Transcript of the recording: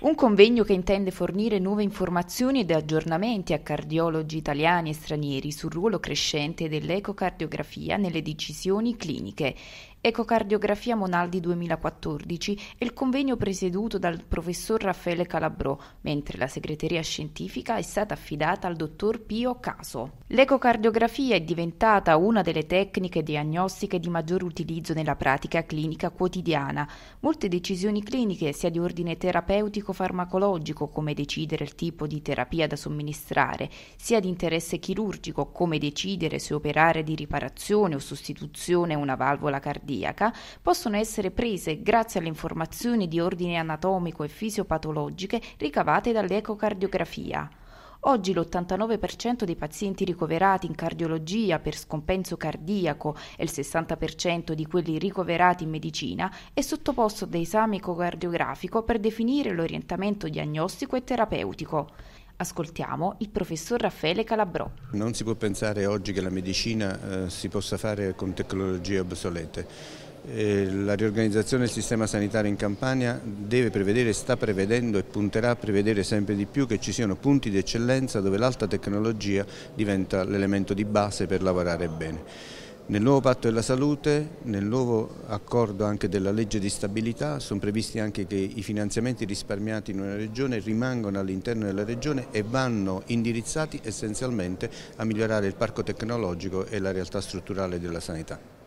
Un convegno che intende fornire nuove informazioni ed aggiornamenti a cardiologi italiani e stranieri sul ruolo crescente dell'ecocardiografia nelle decisioni cliniche. Ecocardiografia Monaldi 2014 è il convegno presieduto dal professor Raffaele Calabrò, mentre la segreteria scientifica è stata affidata al dottor Pio Caso. L'ecocardiografia è diventata una delle tecniche diagnostiche di maggior utilizzo nella pratica clinica quotidiana. Molte decisioni cliniche, sia di ordine ordine terapeutico-farmacologico, come decidere il tipo di terapia da somministrare, sia di interesse chirurgico, come decidere se operare di riparazione o sostituzione una valvola cardiaca, possono essere prese grazie alle informazioni di ordine anatomico e fisiopatologiche ricavate dall'ecocardiografia. Oggi l'89% dei pazienti ricoverati in cardiologia per scompenso cardiaco e il 60% di quelli ricoverati in medicina è sottoposto ad esame ecocardiografico per definire l'orientamento diagnostico e terapeutico. Ascoltiamo il professor Raffaele Calabrò. Non si può pensare oggi che la medicina eh, si possa fare con tecnologie obsolete eh, la riorganizzazione del sistema sanitario in Campania deve prevedere, sta prevedendo e punterà a prevedere sempre di più che ci siano punti di eccellenza dove l'alta tecnologia diventa l'elemento di base per lavorare bene. Nel nuovo patto della salute, nel nuovo accordo anche della legge di stabilità, sono previsti anche che i finanziamenti risparmiati in una regione rimangano all'interno della regione e vanno indirizzati essenzialmente a migliorare il parco tecnologico e la realtà strutturale della sanità.